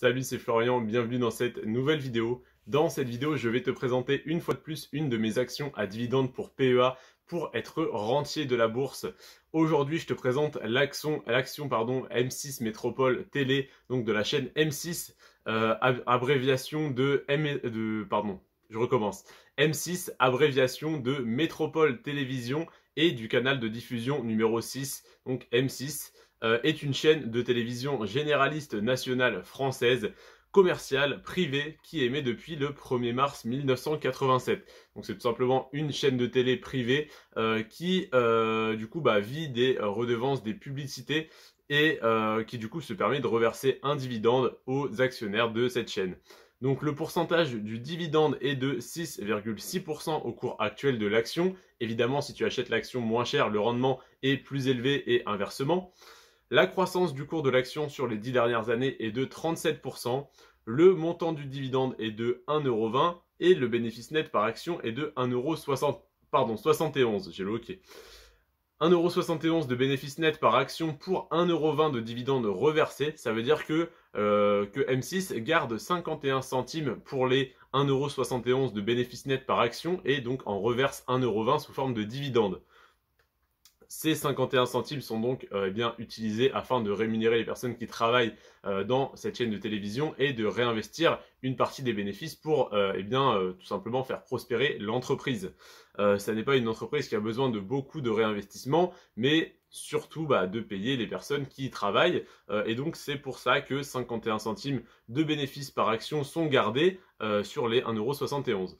Salut, c'est Florian, bienvenue dans cette nouvelle vidéo. Dans cette vidéo, je vais te présenter une fois de plus une de mes actions à dividendes pour PEA pour être rentier de la bourse. Aujourd'hui, je te présente l'action M6 Métropole Télé, donc de la chaîne M6, euh, abréviation de, M, pardon, je recommence. M6, abréviation de Métropole Télévision et du canal de diffusion numéro 6, donc M6. Euh, est une chaîne de télévision généraliste nationale française commerciale privée qui émet depuis le 1er mars 1987. Donc c'est tout simplement une chaîne de télé privée euh, qui euh, du coup bah, vit des redevances des publicités et qui du coup se permet de reverser un dividende aux actionnaires de cette chaîne. Donc le pourcentage du dividende est de 6,6% au cours actuel de l'action. Évidemment, si tu achètes l'action moins cher, le rendement est plus élevé et inversement. La croissance du cours de l'action sur les 10 dernières années est de 37%, le montant du dividende est de 1,20€ et le bénéfice net par action est de 1,71€. Pardon, j'ai 1,71€ de bénéfice net par action pour 1,20€ de dividende reversé. Ça veut dire que, euh, que M6 garde 51 centimes pour les 1,71€ de bénéfice net par action et donc en reverse 1,20€ sous forme de dividende. Ces 51 centimes sont donc euh, eh bien, utilisés afin de rémunérer les personnes qui travaillent euh, dans cette chaîne de télévision et de réinvestir une partie des bénéfices pour euh, eh tout simplement faire prospérer l'entreprise. Ce n'est pas une entreprise qui a besoin de beaucoup de réinvestissement, mais surtout bah, de payer les personnes qui y travaillent. et donc c'est pour ça que 51 centimes de bénéfices par action sont gardés sur les 1,71€.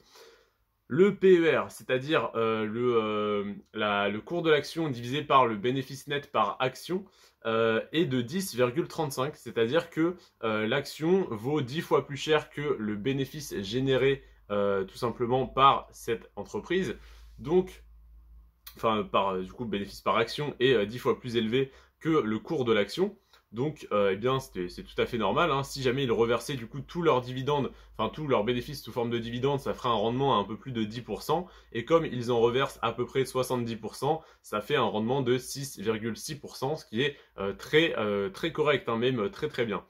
Le PER, c'est-à-dire euh, euh, le, cours de l'action divisé par le bénéfice net par action, euh, est de 10,35, c'est-à-dire que l'action vaut 10 fois plus cher que le bénéfice généré tout simplement par cette entreprise. Donc, enfin, du coup, le bénéfice par action est 10 fois plus élevé que le cours de l'action. Donc, euh, eh bien, c'est tout à fait normal. Hein. Si jamais ils reversaient du coup tous leurs dividendes, enfin tous leurs bénéfices sous forme de dividendes, ça ferait un rendement à un peu plus de 10%. Et comme ils en reversent à peu près 70%, ça fait un rendement de 6,6%, ce qui est euh, très, euh, très correct, hein, même très très bien.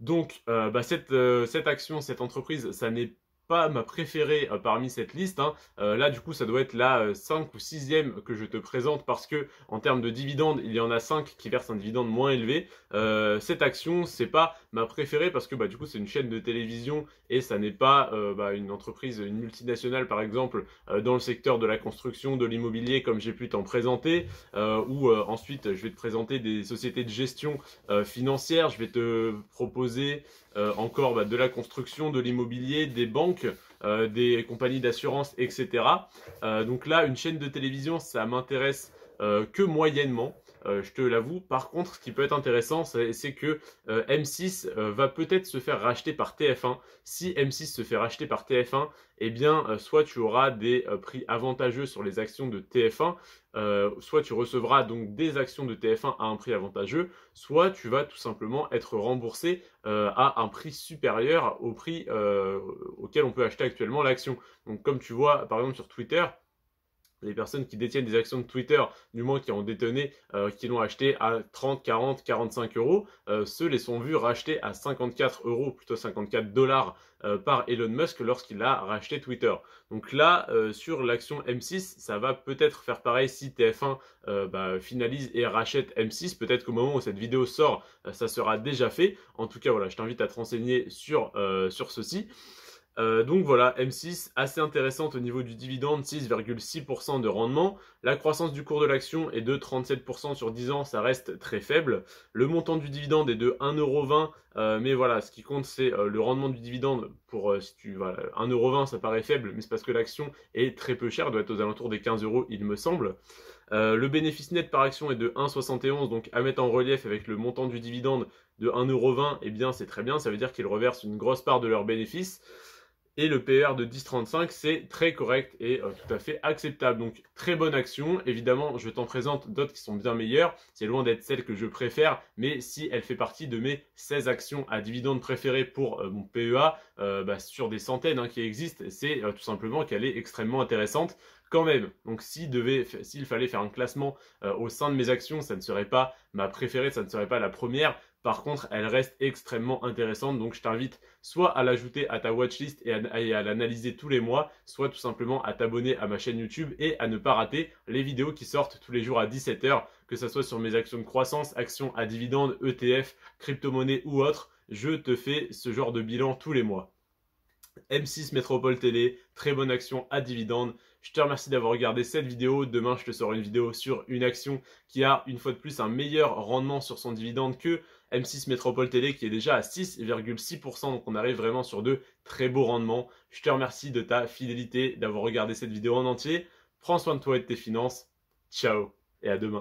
Donc, bah, cette, cette action, cette entreprise, ça n'est pas pas ma préférée euh, parmi cette liste. Hein. Euh, là, du coup, ça doit être la 5 euh, ou 6e que je te présente parce que, en termes de dividendes, il y en a 5 qui versent un dividende moins élevé. cette action, c'est pas ma préférée parce que, bah, du coup, c'est une chaîne de télévision et ça n'est pas bah, une entreprise, une multinationale, par exemple, dans le secteur de la construction, de l'immobilier, comme j'ai pu t'en présenter. ou ensuite, je vais te présenter des sociétés de gestion financière. Je vais te proposer euh, encore bah, de la construction, de l'immobilier, des banques, euh, des compagnies d'assurance, etc. Euh, donc là, une chaîne de télévision, ça m'intéresse que moyennement. Euh, je te l'avoue. Par contre, ce qui peut être intéressant, c'est que euh, M6 euh, va peut-être se faire racheter par TF1. Si M6 se fait racheter par TF1, eh bien, soit tu auras des prix avantageux sur les actions de TF1, soit tu recevras donc des actions de TF1 à un prix avantageux, soit tu vas tout simplement être remboursé à un prix supérieur au prix auquel on peut acheter actuellement l'action. Donc, comme tu vois, par exemple, sur Twitter, les personnes qui détiennent des actions de Twitter, du moins qui ont détenu, qui l'ont acheté à 30, 40, 45 euros, euh, ceux les sont vus racheter à 54 euros, plutôt 54 dollars euh, par Elon Musk lorsqu'il a racheté Twitter. Donc là, euh, sur l'action M6, ça va peut-être faire pareil si TF1 bah, finalise et rachète M6. Peut-être qu'au moment où cette vidéo sort, ça sera déjà fait. En tout cas, voilà, je t'invite à te renseigner sur ceci. Euh, donc voilà, M6 assez intéressante au niveau du dividende, 6,6% de rendement. La croissance du cours de l'action est de 37% sur 10 ans, ça reste très faible. Le montant du dividende est de 1,20€, euh, mais voilà, ce qui compte c'est euh, le rendement du dividende. Pour 1,20€ ça paraît faible, mais c'est parce que l'action est très peu chère, doit être aux alentours des 15€ il me semble. le bénéfice net par action est de 1,71€ donc à mettre en relief avec le montant du dividende de 1,20€, et eh bien c'est très bien, ça veut dire qu'ils reversent une grosse part de leurs bénéfices. Et le PER de 10,35, c'est très correct et euh, tout à fait acceptable. Donc, très bonne action. Évidemment, je t'en présente d'autres qui sont bien meilleures. C'est loin d'être celle que je préfère, mais si elle fait partie de mes 16 actions à dividendes préférées pour euh, mon PEA, euh, bah, sur des centaines hein, qui existent, c'est tout simplement qu'elle est extrêmement intéressante quand même. Donc s'il fallait faire un classement euh, au sein de mes actions, ça ne serait pas ma préférée, ça ne serait pas la première. Par contre, elle reste extrêmement intéressante, donc je t'invite soit à l'ajouter à ta watchlist et à, l'analyser tous les mois, soit tout simplement à t'abonner à ma chaîne YouTube et à ne pas rater les vidéos qui sortent tous les jours à 17h, que ce soit sur mes actions de croissance, actions à dividendes, ETF, crypto-monnaie ou autres. Je te fais ce genre de bilan tous les mois. M6 Métropole Télé, très bonne action à dividende. Je te remercie d'avoir regardé cette vidéo. Demain, je te sors une vidéo sur une action qui a une fois de plus un meilleur rendement sur son dividende que M6 Métropole Télé qui est déjà à 6,6%. Donc on arrive vraiment sur de très beaux rendements. Je te remercie de ta fidélité, d'avoir regardé cette vidéo en entier. Prends soin de toi et de tes finances. Ciao et à demain.